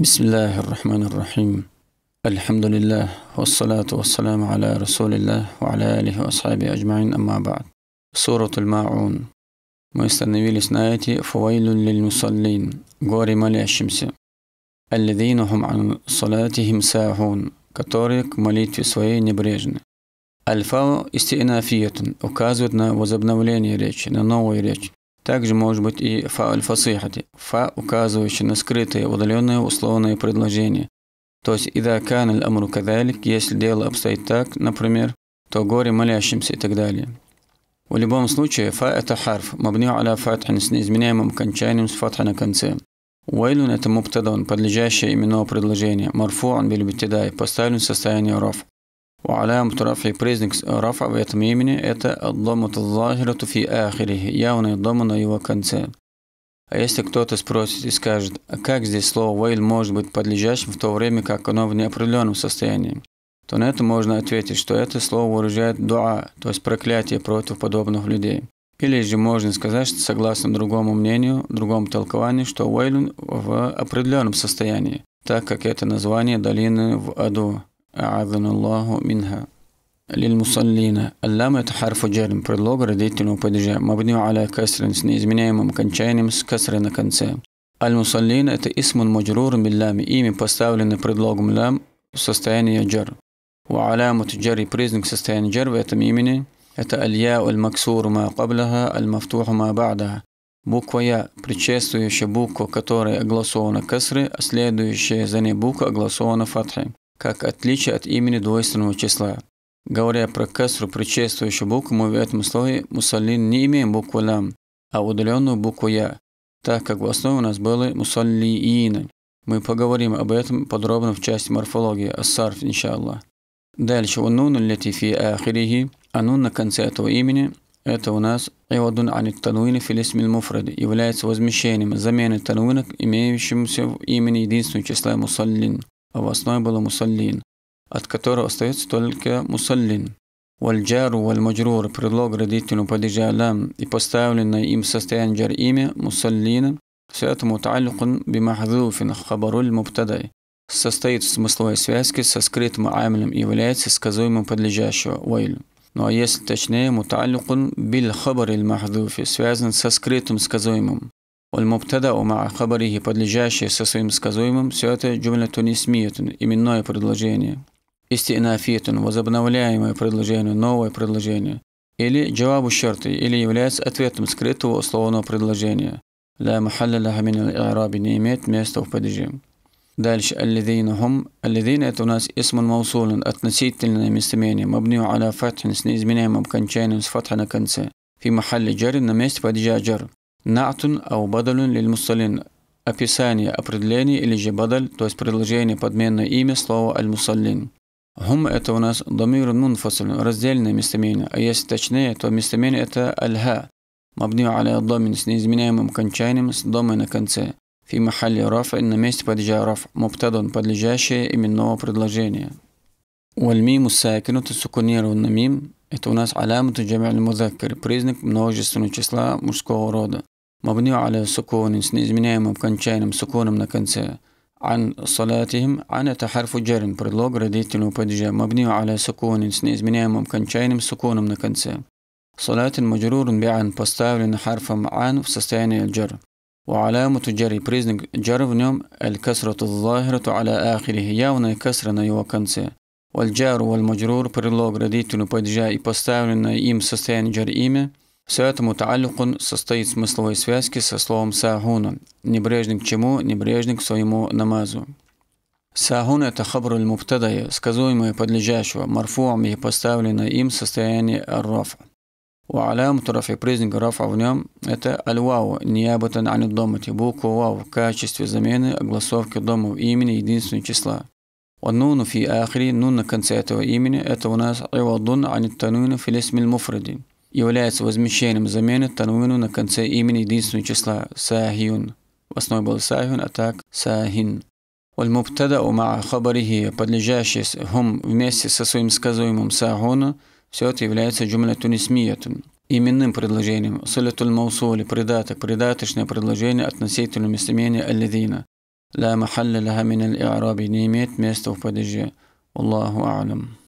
بسم الله الرحمن الرحيم الحمد لله والصلاة والسلام على رسول الله وعلى آله وأصحابه أجمعين أما بعد سورة الماعون ويستنبيل سنايتي فويل للمصلين غوري مالي الشمس الذين هم عن صلاتهم ساهون كتوريك مليت في سوي نبريجن الفاو استئنافية أكازوتنا وزبنولين يريج نانوي يريج Также может быть и фа аль-фасихати, фа, указывающий на скрытые, удаленные условные предложения. То есть «ида кан амру кадалик», если дело обстоит так, например, то горе молящимся и так далее. В любом случае, фа – это харф, мабню аля фатхин с неизменяемым окончанием с фатха на конце. Уайлюн – это муптадон, подлежащее именного предложения, марфуан биль поставлен в состояние роф. وعلامة رفع признак رفع в этом имени – это «Аддамуту захирату фи ахирихи» – явное дома на его конце. А если кто-то спросит и скажет, а как здесь слово вейл может быть подлежащим в то время, как оно в неопределенном состоянии, то на это можно ответить, что это слово выражает дуа, то есть проклятие против подобных людей. Или же можно сказать, что согласно другому мнению, другому толкованию, что вейл в определенном состоянии, так как это название долины в аду. أعاذنا الله منها للمصلين اللام حرف جر. джерм предлога родительного падежа мабню على كسر с неизменяемым окончанием с касры на конце. Аль-Мусаллин – это исмун маджрур миллями, имя поставлено предлогом лям в состоянии джар. Ва алямут джар признак состояния джар в этом имени – это аль-я аль-максур ма кабляха, аль Буква «Я» – предшествующая буква, которая огласована касры, а следующая за ней буква огласована фатхой как отличие от имени двойственного числа. Говоря про кесру, предшествующую букву, мы в этом слове мусаллин не имеем букву лам, а удаленную букву я, так как в основе у нас были мусаллиины. Мы поговорим об этом подробно в части морфологии, ассарф, иншаллах. Дальше, унун фи ахирихи, анун на конце этого имени, это у нас Ивадун Анит Тануина Филисмин Муфрад является возмещением замены тануина, имеющимся в имени единственного числа Мусаллин. Овостное было мусаллин, от которого остается только мусаллин. Вальджару вальмаджрур, предлог родителю падежалям и поставленное им состояние джар имя мусаллина, все это муталикун бимахдуфин хабаруль мубтадай. Состоит в смысловой связке со скрытым амлем и является сказуемым подлежащего уайль. Ну а если точнее, муталикун бил хабар иль махдуфи, связан со скрытым сказуемым. Аль-Мубтада ума хабарихи, подлежащее со своим сказуемым, все это джумлятун исмиятун, именное предложение. Истинафиятун, возобновляемое предложение, новое предложение. Или джавабу шарты, или является ответом скрытого условного предложения. Ла махалля лаха араби не имеет места в падеже. Дальше «Аллидина хум». «Аллидина» – это у нас «Исмун маусулин» – относительное местоимение, мабнию аля фатхин с неизменяемым окончанием с фатха на конце. Фи махалли джарин – на месте падежа джар. Натун ау бадалюн лиль мусалин – описание, определение или же бадаль, то есть предложение, подменное имя, слова аль-мусаллин. Хум – это у нас домир мунфасаль, раздельное местоимение, а если точнее, то местоимение – это аль-ха, мабниу аля домин с неизменяемым кончанием с домой на конце. Фи махалли раф на месте падежа раф, муптадон, подлежащее именного предложения. Уальмиму сакинуту сукунированный мим – это у нас алямуту джамиаль музаккар, признак множественного числа мужского рода. مبني على سكون سنزمني ممكن شين سكون من كنسة عن صلاتهم عن تحرف جر برلوغ رديت نوبدجة مبني على سكون سنزمني ممكن شين سكون من كنسة صلاة مجرور بعن بستاول حرف عن في سستاني الجر وعلامة جري بريزنج جر في نوم الكسرة الظاهرة على آخره ياونا كسرة نيو كنسة والجار والمجرور برلوغ رديت نوبدجة بستاول إم سستاني جر إيمه Все это мутаалликун состоит смысловой связки со словом сахуна. небрежный к чему, небрежный к своему намазу. Сагун – это хабруль мубтадая, сказуемое подлежащего, марфуам и поставленное им состояние рафа. وعلامة رفع признак рафа в нем – это аль-вау, ниябатан ан домати, буква вау в качестве замены огласовки дома в имени единственного числа. والنون في آخر нун на конце этого имени – это у нас عوض عن التنوين في является возмещением замены танвину на конце имени единственного числа сахиюн. В основе был сахиюн, а так сахин. Аль-Мубтада ума хабарихи, подлежащий хум вместе со своим сказуемым сахуна, все это является джумлятун исмиятун. Именным предложением, сулятуль маусули, придаток, придаточное предложение относительно местоимения аль-лидина. Ла махалля лаха мин аль-и'раби, не имеет места в падеже. Аллаху а'лам.